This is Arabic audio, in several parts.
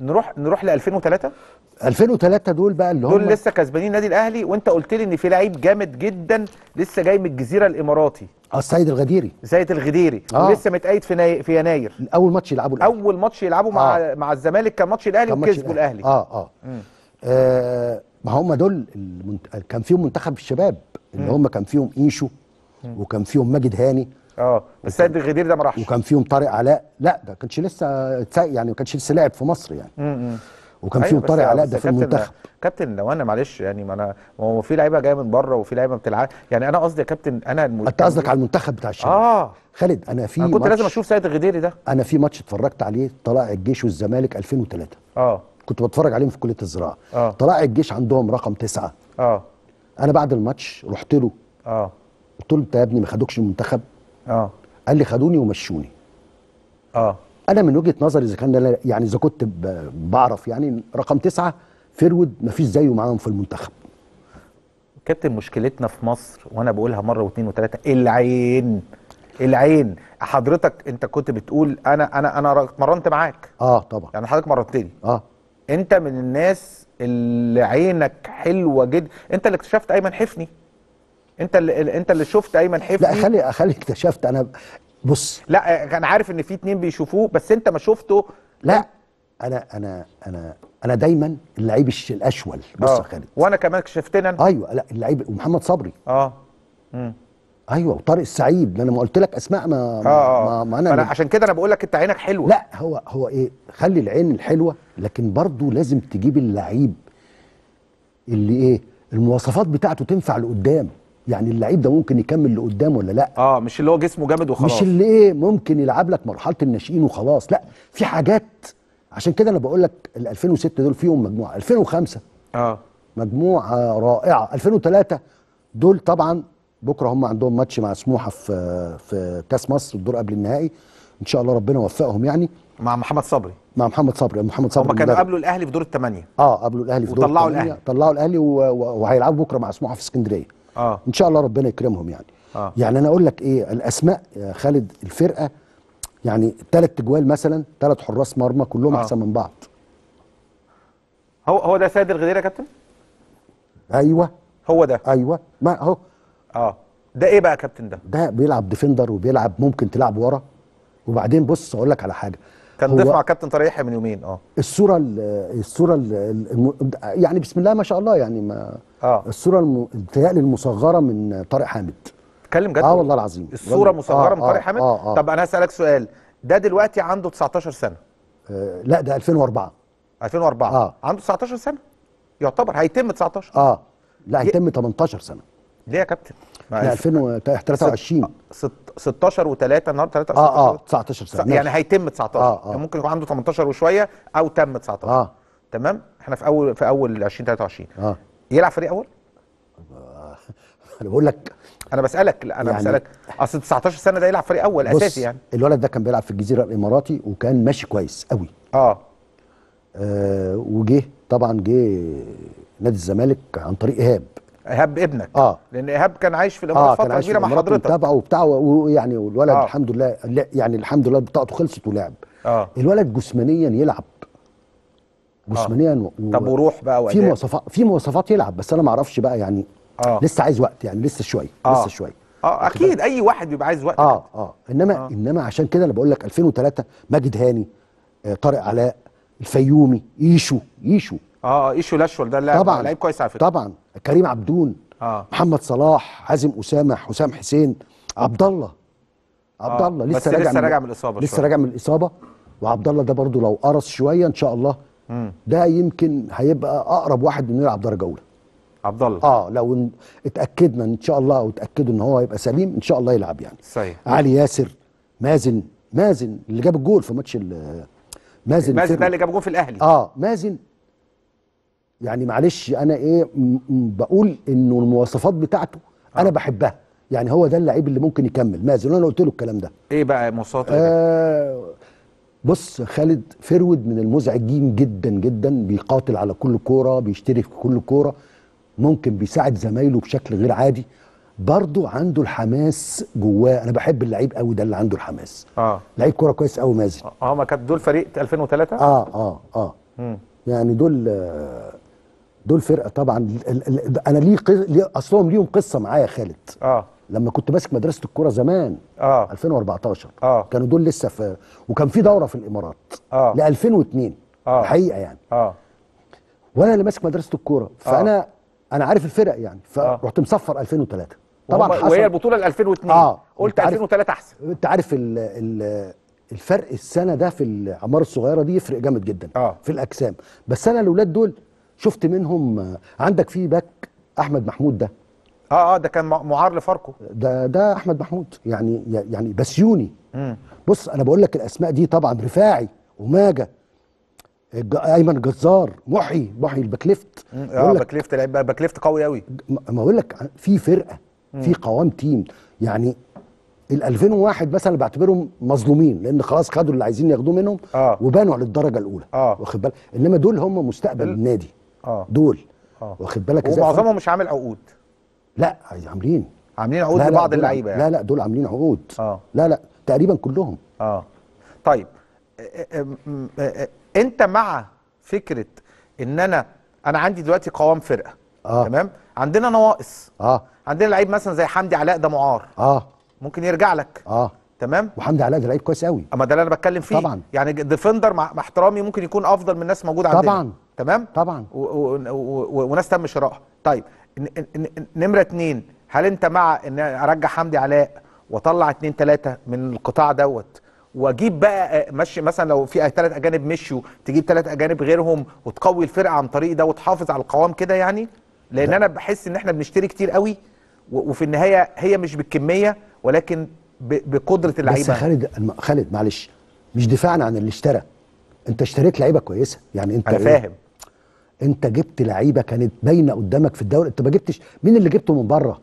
نروح نروح ل 2003 2003 دول بقى اللي هم دول لسه كسبانين النادي الاهلي وانت قلت لي ان في لعيب جامد جدا لسه جاي من الجزيره الاماراتي اه السيد الغديري سيد الغديري آه. ولسه متقيد في ناي... في يناير اول ماتش يلعبه الأهلي. اول ماتش يلعبه آه. مع مع الزمالك كان ماتش الاهلي وكسبوا الاهلي اه اه, ما آه ما هم دول المنت... كان فيهم منتخب الشباب اللي هم كان فيهم ايشو وكان فيهم ماجد هاني اه بس سيد الغدير ده ما راحش وكان فيهم طارق علاء لا ده كانش لسه يعني ما كانش لسه لاعب في مصر يعني م -م. وكان أيوة، فيهم طارق علاء ده في المنتخب كابتن لو انا معلش يعني ما انا ما هو في لعيبه جايه من بره وفي لعيبه بتلعب يعني انا قصدي يا كابتن انا انت قصدك على المنتخب بتاع الشباب اه خالد انا في أنا كنت لازم اشوف سيد الغديري ده انا في ماتش اتفرجت عليه طلائع الجيش والزمالك 2003 اه كنت بتفرج عليهم في كليه الزراعه اه طلائع الجيش عندهم رقم تسعة اه انا بعد الماتش رحت له اه قلت له انت يا ابني ما خدوكش المنتخب آه. قال لي خدوني ومشوني اه انا من وجهه نظري اذا كان يعني اذا كنت بعرف يعني رقم تسعه فيرود مفيش زيه معاهم في المنتخب كابتن مشكلتنا في مصر وانا بقولها مره واثنين وثلاثه العين العين حضرتك انت كنت بتقول انا انا انا اتمرنت معاك اه طبعا يعني حضرتك مرنتني اه انت من الناس اللي عينك حلوه جدا انت اللي اكتشفت ايمن حفني انت اللي انت اللي شفت ايمن حفني لا خلي خلي اكتشفت انا بص لا انا عارف ان في اتنين بيشوفوه بس انت ما شفته لا انا انا انا انا دايما اللعيب الاشول بص يا آه. خالد وانا كمان شفتنا ايوه لا اللعيب ومحمد صبري اه امم ايوه وطارق السعيد انا ما قلت لك اسماء ما آه، ما, آه ما, ما انا, أنا عشان كده انا بقول لك انت عينك حلوه لا هو هو ايه خلي العين الحلوه لكن برضه لازم تجيب اللعيب اللي ايه المواصفات بتاعته تنفع لقدام يعني اللعيب ده ممكن يكمل لقدام ولا لا اه مش اللي هو جسمه جامد وخلاص مش اللي ايه ممكن يلعب لك مرحله الناشئين وخلاص لا في حاجات عشان كده انا بقول لك ال 2006 دول فيهم مجموعه 2005 اه مجموعه رائعه 2003 دول طبعا بكره هم عندهم ماتش مع سموحه في في كاس مصر الدور قبل النهائي ان شاء الله ربنا يوفقهم يعني مع محمد صبري مع محمد صبري محمد صبري هم كانوا قابلوا الاهلي في دور الثمانيه اه قابلوا الاهلي في دور الثمانيه وطلعوا الاهلي طلعوا الاهلي وهيلعبوا بكره مع سموحه في اسكندريه آه. ان شاء الله ربنا يكرمهم يعني آه. يعني انا اقول لك ايه الاسماء يا خالد الفرقه يعني ثلاث تجوال مثلا ثلاث حراس مرمى كلهم آه. احسن من بعض هو هو ده سيد الغدير يا كابتن ايوه هو ده ايوه ما هو اه ده ايه بقى يا كابتن ده ده بيلعب ديفندر وبيلعب ممكن تلعب ورا وبعدين بص اقول لك على حاجه كان ضيف مع كابتن طارق يحيى من يومين اه الصوره الـ الصوره الـ يعني بسم الله ما شاء الله يعني ما اه الصوره متهيألي المصغره من طارق حامد اتكلم جد اه والله العظيم الصوره مصغره آه من طارق آه، حامد آه آه طب انا هسالك سؤال ده دلوقتي عنده 19 سنه آه لا ده 2004 2004 اه عنده 19 سنه يعتبر هيتم 19 اه لا هيتم 18 سنه ليه يا كابتن؟ لا 2023 16 و3 النهارده 3 اه اه 19 سنه يعني هيتم 19 آه آه. يعني ممكن يكون عنده 18 وشويه او تم 19 اه تمام احنا في اول في اول 2023 اه يلعب فريق اول؟ انا بقول لك انا بسالك انا يعني بسالك اصل 19 سنه ده يلعب فريق اول اساسي يعني الولد ده كان بيلعب في الجزيره الاماراتي وكان ماشي كويس قوي اه, آه وجه طبعا جه نادي الزمالك عن طريق ايهاب ايهاب ابنك اه لان ايهاب كان عايش في الامارات آه فتره كبيره مع حضرتك متابعه وبتاع ويعني والولد آه. الحمد لله يعني الحمد لله بطاقته خلصت ولعب آه. الولد جسمانيا يلعب آه. جسمانيا آه. و... طب وروح بقى وقت في مواصفات في مواصفات يلعب بس انا ما اعرفش بقى يعني آه. لسه عايز وقت يعني لسه شويه آه. لسه شويه اه اكيد اي واحد بيبقى عايز وقت اه اه انما آه. انما عشان كده انا بقول لك 2003 ماجد هاني آه طارق علاء الفيومي ايشو ايشو اه ايشو لاشول ده لاعب لعيب كويس على فكره طبعا كريم عبدون آه. محمد صلاح حازم اسامه حسام حسين عبد الله عبد الله آه. لسه راجع لسه راجع من الاصابه لسه راجع من الاصابه وعبد الله ده برضو لو قرص شويه ان شاء الله مم. ده يمكن هيبقى اقرب واحد انه يلعب درجه اولى عبد الله اه لو اتاكدنا ان شاء الله او اتاكدوا ان هو هيبقى سليم ان شاء الله يلعب يعني صحيح علي ياسر مازن مازن اللي جاب الجول في ماتش مازن مازن ده اللي جاب جول في الاهلي اه مازن يعني معلش انا ايه بقول انه المواصفات بتاعته آه. انا بحبها يعني هو ده اللعيب اللي ممكن يكمل مازن انا قلت له الكلام ده ايه بقى مواصفات آه بص خالد فرود من المزعجين جدا جدا بيقاتل على كل كوره بيشتري في كل كوره ممكن بيساعد زمايله بشكل غير عادي برضه عنده الحماس جواه انا بحب اللعيب قوي ده اللي عنده الحماس اه لعيب كوره كويس قوي مازن اه ما كانت دول فريق 2003 اه اه اه مم. يعني دول آه دول فرقه طبعا انا ليه اصلهم ليهم قصه معايا خالد اه لما كنت ماسك مدرسه الكوره زمان اه 2014 اه كانوا دول لسه في وكان في دوره في الامارات اه ل 2002 اه الحقيقه يعني اه وانا اللي ماسك مدرسه الكوره آه. فانا آه. انا عارف الفرق يعني فرحت آه. مصفر 2003 طبعا حصل وهي البطوله ل 2002 اه قلت 2003 احسن انت عارف ال ال الفرق السنه ده في الاعمار الصغيره دي يفرق جامد جدا آه. في الاجسام بس انا الاولاد دول شفت منهم عندك في باك احمد محمود ده اه اه ده كان معار لفاركو ده ده احمد محمود يعني يعني بسيوني مم. بص انا بقول لك الاسماء دي طبعا رفاعي وماجا ايمن جزار محي محي ليفت اه ليفت لعيب ليفت قوي قوي ما اقول لك في فرقه في قوام تيم يعني ال 2001 مثلا بعتبرهم مظلومين لان خلاص خدوا اللي عايزين ياخدوه منهم آه. وبانوا على الدرجه الاولى آه. واخد بالك انما دول هم مستقبل النادي اه دول اه واخد بالك ازاي ومعظمهم مش عامل عقود لا عاملين عاملين عقود لبعض اللعيبه يعني لا لا دول عاملين عقود اه لا لا تقريبا كلهم اه طيب آه، آه، آه، انت مع فكره ان انا انا عندي دلوقتي قوام فرقه آه. تمام عندنا نواقص اه عندنا لعيب مثلا زي حمدي علاء ده معار اه ممكن يرجع لك اه تمام وحمدي علاء ده لعيب كويس قوي اما ده اللي انا بتكلم فيه طبعا يعني ديفندر مع احترامي ممكن يكون افضل من ناس موجوده عندنا طبعا تمام طبعا وناس تم شرائها طيب نمره اتنين هل انت مع ان ارجع حمدي علاء واطلع اتنين تلاته من القطاع دوت واجيب بقى آه، مشي مثلا لو في ثلاث اجانب مشوا تجيب ثلاث اجانب غيرهم وتقوي الفرقه عن طريق ده وتحافظ على القوام كده يعني لان ده. انا بحس ان احنا بنشتري كتير قوي وفي النهايه هي مش بالكميه ولكن بقدره اللعيبه بس خالد خالد معلش مش دفاعا عن اللي اشترى انت اشتريت لعيبه كويسه يعني انت انا إيه؟ فاهم انت جبت لعيبه كانت باينه قدامك في الدوري انت ما جبتش مين اللي جبته من بره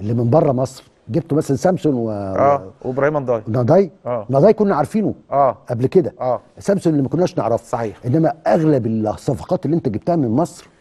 اللي من بره مصر جبته مثلا سامسون و اه وابراهيم نضاي نضاي اه نضاي كنا عارفينه اه قبل كده اه سامسون اللي ما كناش نعرفه صحيح انما اغلب الصفقات اللي انت جبتها من مصر